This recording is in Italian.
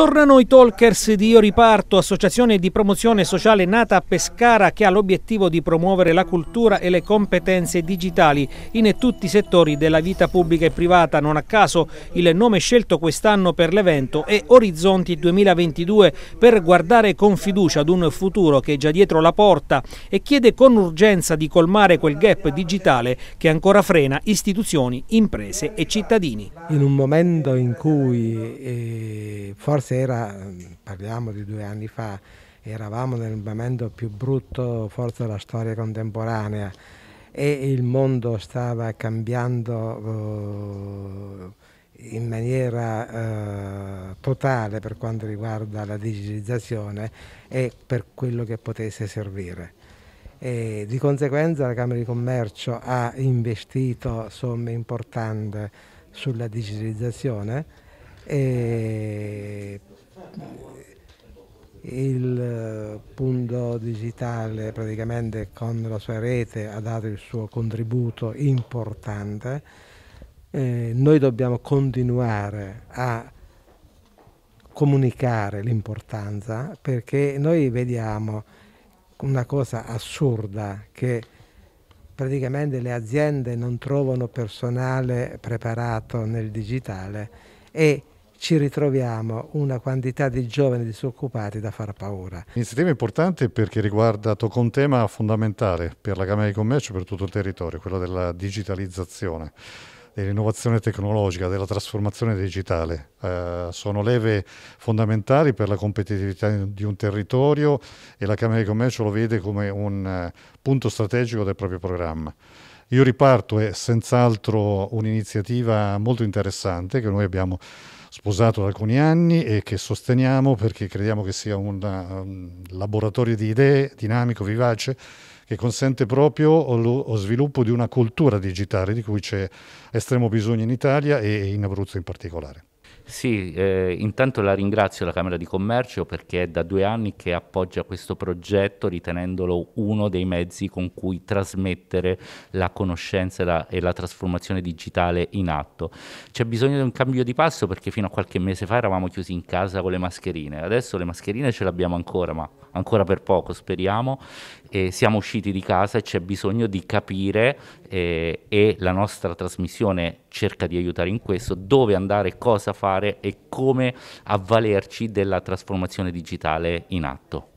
Tornano i talkers di Io Riparto, associazione di promozione sociale nata a Pescara che ha l'obiettivo di promuovere la cultura e le competenze digitali in tutti i settori della vita pubblica e privata. Non a caso il nome scelto quest'anno per l'evento è Orizzonti 2022 per guardare con fiducia ad un futuro che è già dietro la porta e chiede con urgenza di colmare quel gap digitale che ancora frena istituzioni, imprese e cittadini in un momento in cui eh, forse era, parliamo di due anni fa, eravamo nel momento più brutto forse della storia contemporanea e il mondo stava cambiando eh, in maniera eh, totale per quanto riguarda la digitalizzazione e per quello che potesse servire. E di conseguenza la Camera di Commercio ha investito somme importanti sulla digitalizzazione. E il punto digitale praticamente con la sua rete ha dato il suo contributo importante. Eh, noi dobbiamo continuare a comunicare l'importanza perché noi vediamo una cosa assurda che praticamente le aziende non trovano personale preparato nel digitale e ci ritroviamo una quantità di giovani disoccupati da far paura. L'iniziativa è importante perché riguarda, tocca un tema fondamentale per la Camera di Commercio e per tutto il territorio, quello della digitalizzazione dell'innovazione tecnologica, della trasformazione digitale. Eh, sono leve fondamentali per la competitività di un territorio e la Camera di Commercio lo vede come un eh, punto strategico del proprio programma. Io riparto è senz'altro un'iniziativa molto interessante che noi abbiamo sposato da alcuni anni e che sosteniamo perché crediamo che sia una, un um, laboratorio di idee dinamico, vivace, che consente proprio lo, sviluppo di una cultura digitale di cui c'è estremo bisogno in Italia e in Abruzzo in particolare. Sì, eh, intanto la ringrazio la Camera di Commercio perché è da due anni che appoggia questo progetto ritenendolo uno dei mezzi con cui trasmettere la conoscenza e la, e la trasformazione digitale in atto. C'è bisogno di un cambio di passo perché fino a qualche mese fa eravamo chiusi in casa con le mascherine, adesso le mascherine ce le abbiamo ancora, ma ancora per poco speriamo, eh, siamo usciti di casa e c'è bisogno di capire eh, e la nostra trasmissione cerca di aiutare in questo dove andare, cosa fare fare e come avvalerci della trasformazione digitale in atto.